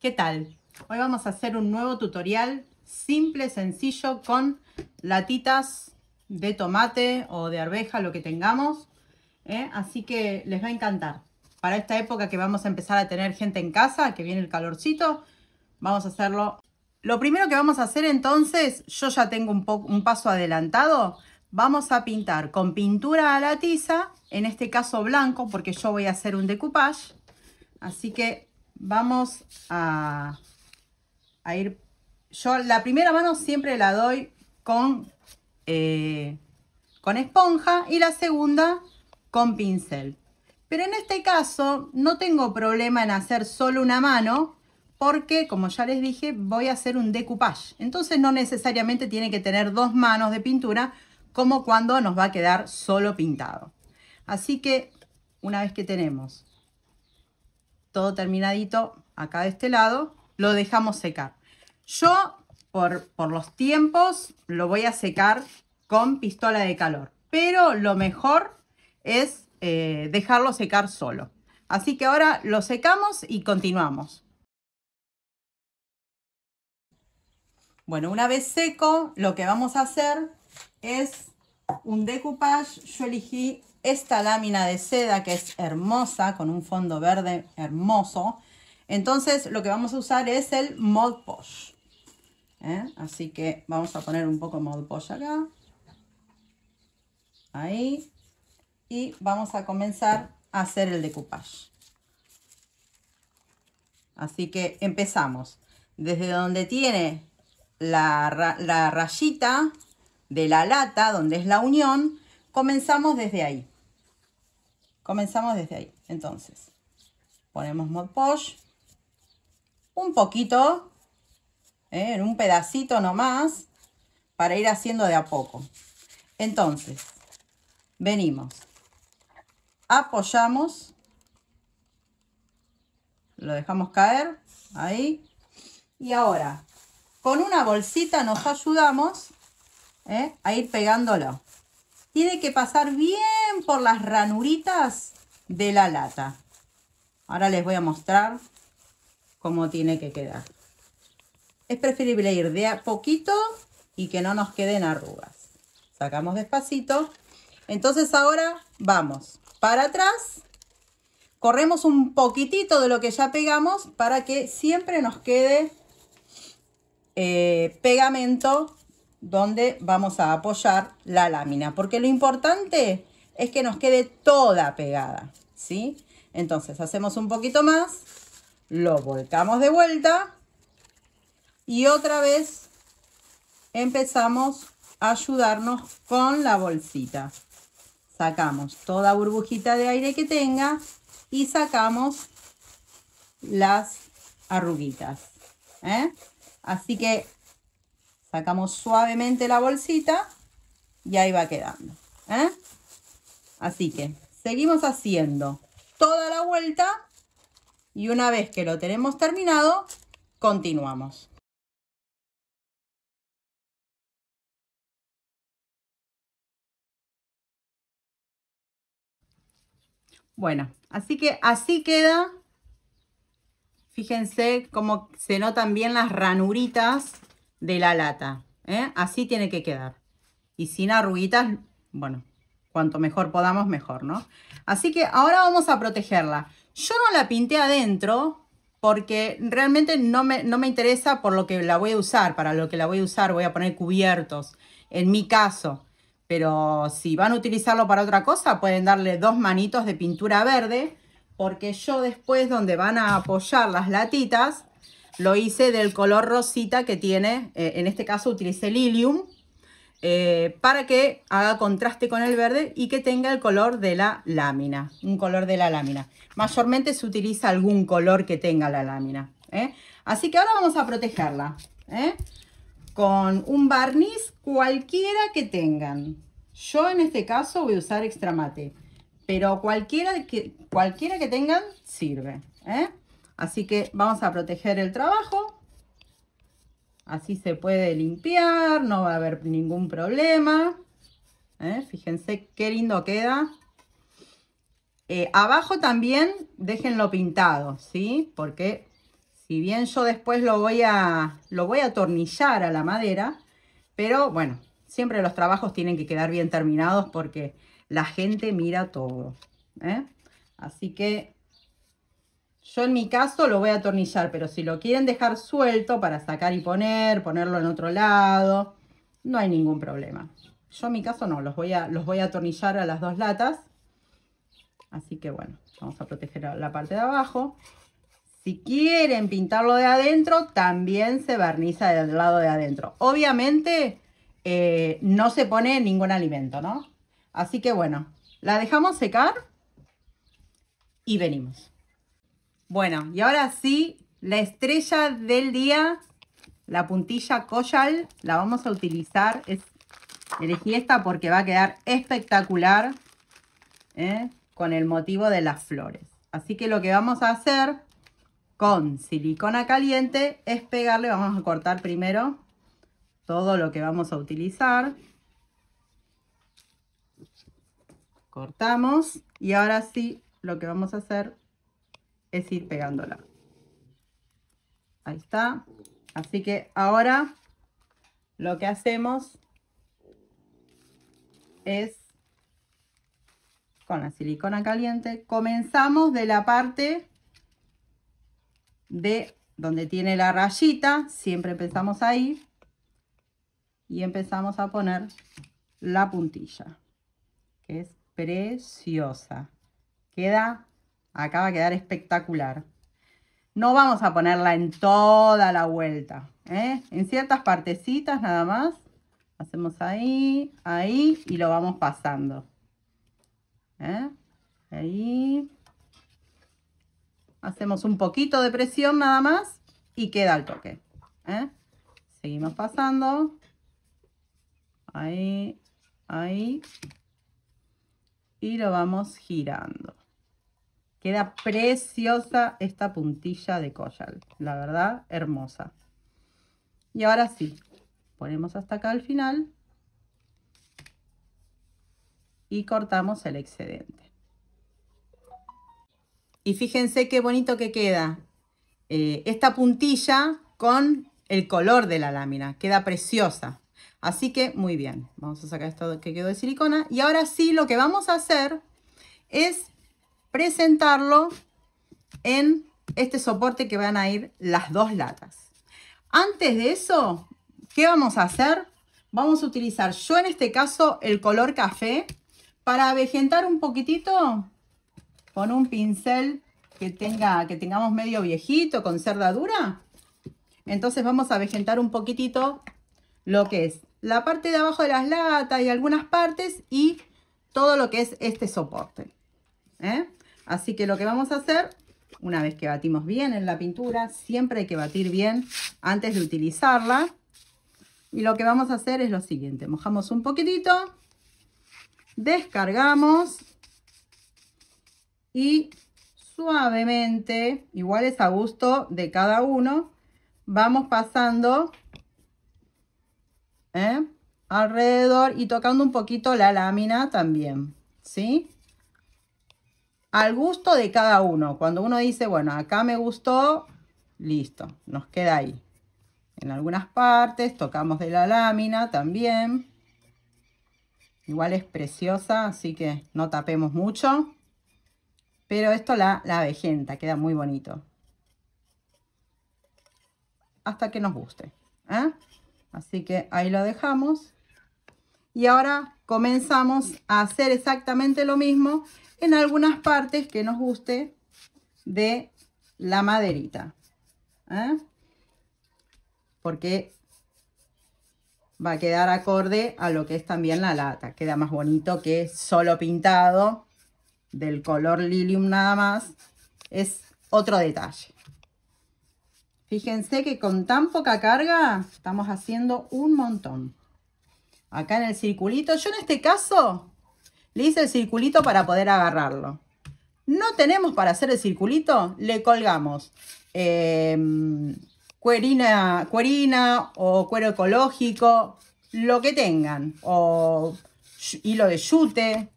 ¿Qué tal? Hoy vamos a hacer un nuevo tutorial simple, sencillo, con latitas de tomate o de arveja, lo que tengamos. ¿eh? Así que les va a encantar. Para esta época que vamos a empezar a tener gente en casa, que viene el calorcito, vamos a hacerlo. Lo primero que vamos a hacer entonces, yo ya tengo un, un paso adelantado, vamos a pintar con pintura a la tiza, en este caso blanco, porque yo voy a hacer un decoupage. Así que Vamos a, ir... Yo la primera mano siempre la doy con, eh, con esponja y la segunda con pincel. Pero en este caso no tengo problema en hacer solo una mano porque, como ya les dije, voy a hacer un decoupage. Entonces no necesariamente tiene que tener dos manos de pintura como cuando nos va a quedar solo pintado. Así que una vez que tenemos todo terminadito acá de este lado, lo dejamos secar. Yo, por, los tiempos, lo voy a secar con pistola de calor, pero lo mejor es eh, dejarlo secar solo. Así que ahora lo secamos y continuamos. Bueno, una vez seco, lo que vamos a hacer es un decoupage. Yo elegí esta lámina de seda que es hermosa, con un fondo verde hermoso. Entonces lo que vamos a usar es el mold Posh. ¿eh? Así que vamos a poner un poco Mod Posh acá. Ahí. Y vamos a comenzar a hacer el decoupage. Así que empezamos. Desde donde tiene la, la rayita de la lata, donde es la unión, comenzamos desde ahí. Comenzamos desde ahí. Entonces, ponemos Mod Podge. Un poquito, eh, en un pedacito nomás, para ir haciendo de a poco. Entonces, venimos. Apoyamos. Lo dejamos caer. Ahí. Y ahora, con una bolsita nos ayudamos eh, a ir pegándolo tiene que pasar bien por las ranuritas de la lata. Ahora les voy a mostrar cómo tiene que quedar. Es preferible ir de a poquito y que no nos queden arrugas. Sacamos despacito. Entonces ahora vamos para atrás. Corremos un poquitito de lo que ya pegamos para que siempre nos quede eh, pegamento donde vamos a apoyar la lámina, porque lo importante es que nos quede toda pegada, ¿sí? Entonces hacemos un poquito más, lo volcamos de vuelta y otra vez empezamos a ayudarnos con la bolsita. Sacamos toda burbujita de aire que tenga y sacamos las arruguitas. ¿eh? Así que Sacamos suavemente la bolsita y ahí va quedando. ¿eh? Así que seguimos haciendo toda la vuelta y una vez que lo tenemos terminado, continuamos. Bueno, así que así queda. Fíjense cómo se notan bien las ranuritas de la lata. ¿eh? Así tiene que quedar. Y sin arruguitas, bueno, cuanto mejor podamos, mejor, ¿no? Así que ahora vamos a protegerla. Yo no la pinté adentro porque realmente no me, no me interesa por lo que la voy a usar. Para lo que la voy a usar voy a poner cubiertos, en mi caso. Pero si van a utilizarlo para otra cosa, pueden darle dos manitos de pintura verde porque yo después donde van a apoyar las latitas, lo hice del color rosita que tiene, eh, en este caso utilicé Lilium, eh, para que haga contraste con el verde y que tenga el color de la lámina, un color de la lámina. Mayormente se utiliza algún color que tenga la lámina. ¿eh? Así que ahora vamos a protegerla con un barniz cualquiera que tengan. Yo en este caso voy a usar extra mate, pero cualquiera que, cualquiera que tengan sirve. Así que vamos a proteger el trabajo. Así se puede limpiar, no va a haber ningún problema. ¿Eh? Fíjense qué lindo queda. Eh, abajo también déjenlo pintado, ¿sí? Porque si bien yo después lo voy, a, lo voy a atornillar a la madera, pero bueno, siempre los trabajos tienen que quedar bien terminados porque la gente mira todo. ¿eh? Así que yo en mi caso lo voy a atornillar, pero si lo quieren dejar suelto para sacar y poner, ponerlo en otro lado, no hay ningún problema. Yo en mi caso no, los voy a, los voy a atornillar a las dos latas. Así que bueno, vamos a proteger la parte de abajo. Si quieren pintarlo de adentro, también se barniza del lado de adentro. Obviamente eh, no se pone ningún alimento, ¿no? Así que bueno, la dejamos secar y venimos. Bueno, y ahora sí, la estrella del día, la puntilla Coyal, la vamos a utilizar. Es, elegí esta porque va a quedar espectacular ¿eh? con el motivo de las flores. Así que lo que vamos a hacer con silicona caliente es pegarle, vamos a cortar primero todo lo que vamos a utilizar. Cortamos y ahora sí lo que vamos a hacer es ir pegándola. Ahí está. Así que ahora lo que hacemos es con la silicona caliente comenzamos de la parte de donde tiene la rayita, siempre empezamos ahí y empezamos a poner la puntilla, que es preciosa. Queda Acá va a quedar espectacular. No vamos a ponerla en toda la vuelta. ¿eh? En ciertas partecitas nada más. Hacemos ahí, ahí y lo vamos pasando. ¿eh? Ahí. Hacemos un poquito de presión nada más y queda el toque. ¿eh? Seguimos pasando. Ahí, ahí. Y lo vamos girando. Queda preciosa esta puntilla de collar. La verdad, hermosa. Y ahora sí, ponemos hasta acá al final. Y cortamos el excedente. Y fíjense qué bonito que queda eh, esta puntilla con el color de la lámina. Queda preciosa. Así que muy bien, vamos a sacar esto que quedó de silicona. Y ahora sí, lo que vamos a hacer es presentarlo en este soporte que van a ir las dos latas. Antes de eso, ¿qué vamos a hacer? Vamos a utilizar yo en este caso el color café para avejentar un poquitito con un pincel que, tenga, que tengamos medio viejito, con cerda dura Entonces vamos a avejentar un poquitito lo que es la parte de abajo de las latas y algunas partes y todo lo que es este soporte. ¿eh? Así que lo que vamos a hacer, una vez que batimos bien en la pintura, siempre hay que batir bien antes de utilizarla. Y lo que vamos a hacer es lo siguiente, mojamos un poquitito, descargamos y suavemente, igual es a gusto de cada uno, vamos pasando ¿eh? alrededor y tocando un poquito la lámina también, ¿sí? al gusto de cada uno. Cuando uno dice, bueno, acá me gustó, listo, nos queda ahí. En algunas partes tocamos de la lámina también. Igual es preciosa, así que no tapemos mucho. Pero esto la, la queda muy bonito. Hasta que nos guste. ¿eh? Así que ahí lo dejamos. Y ahora comenzamos a hacer exactamente lo mismo en algunas partes que nos guste de la maderita. ¿eh? Porque va a quedar acorde a lo que es también la lata. Queda más bonito que solo pintado del color lilium nada más. Es otro detalle. Fíjense que con tan poca carga estamos haciendo un montón acá en el circulito. Yo en este caso le hice el circulito para poder agarrarlo. No tenemos para hacer el circulito, le colgamos em, cuerina, cuerina o cuero ecológico, lo que tengan, o hilo de yute.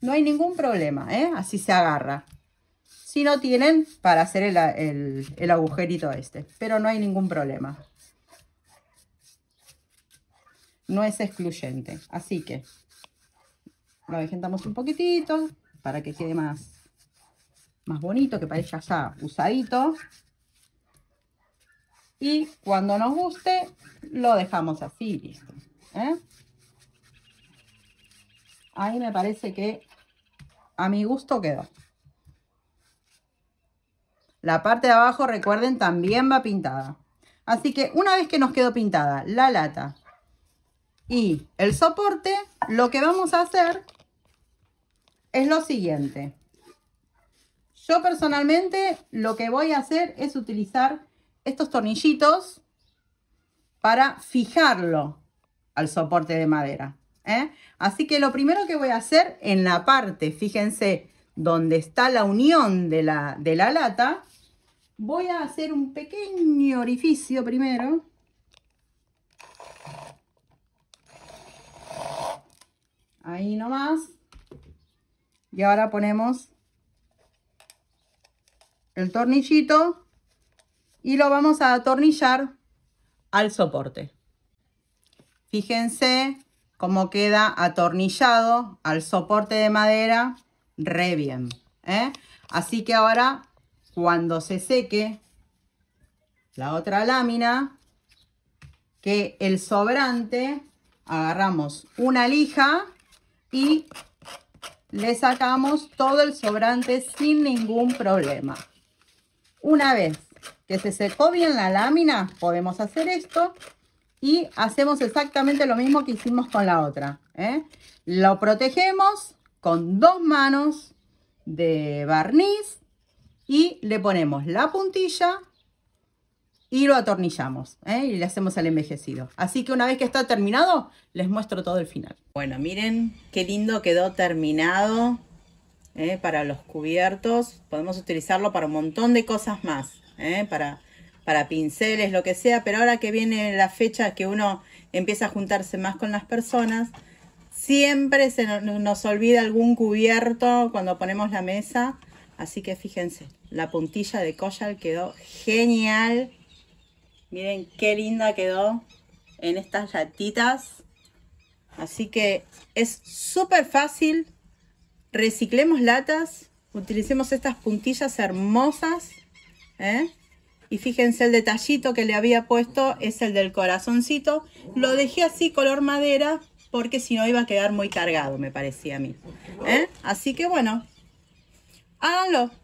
No hay ningún problema, ¿eh? así se agarra. Si no tienen, para hacer el agujerito este, pero no hay ningún problema no es excluyente. Así que lo avejentamos un poquitito para que quede más, más bonito, que parezca ya usadito. Y cuando nos guste, lo dejamos así listo. ¿eh? Ahí me parece que a mi gusto quedó. La parte de abajo, recuerden, también va pintada. Así que una vez que nos quedó pintada la lata, y el soporte, lo que vamos a hacer es lo siguiente. Yo personalmente lo que voy a hacer es utilizar estos tornillitos para fijarlo al soporte de madera. ¿eh? Así que lo primero que voy a hacer en la parte, fíjense, donde está la unión de la, de la lata, voy a hacer un pequeño orificio primero Ahí nomás. Y ahora ponemos el tornillito y lo vamos a atornillar al soporte. Fíjense cómo queda atornillado al soporte de madera re bien. ¿eh? Así que ahora cuando se seque la otra lámina, que el sobrante agarramos una lija y le sacamos todo el sobrante sin ningún problema. Una vez que se secó bien la lámina, podemos hacer esto y hacemos exactamente lo mismo que hicimos con la otra. ¿eh? Lo protegemos con dos manos de barniz y le ponemos la puntilla y lo atornillamos ¿eh? y le hacemos el envejecido. Así que una vez que está terminado, les muestro todo el final. Bueno, miren qué lindo quedó terminado ¿eh? para los cubiertos. Podemos utilizarlo para un montón de cosas más, ¿eh? para, para pinceles, lo que sea. Pero ahora que viene la fecha que uno empieza a juntarse más con las personas, siempre se nos olvida algún cubierto cuando ponemos la mesa. Así que fíjense, la puntilla de collar quedó genial Miren qué linda quedó en estas latitas. Así que es súper fácil. Reciclemos latas. Utilicemos estas puntillas hermosas. ¿eh? Y fíjense el detallito que le había puesto. Es el del corazoncito. Lo dejé así color madera. Porque si no iba a quedar muy cargado me parecía a mí. ¿eh? Así que bueno. Háganlo.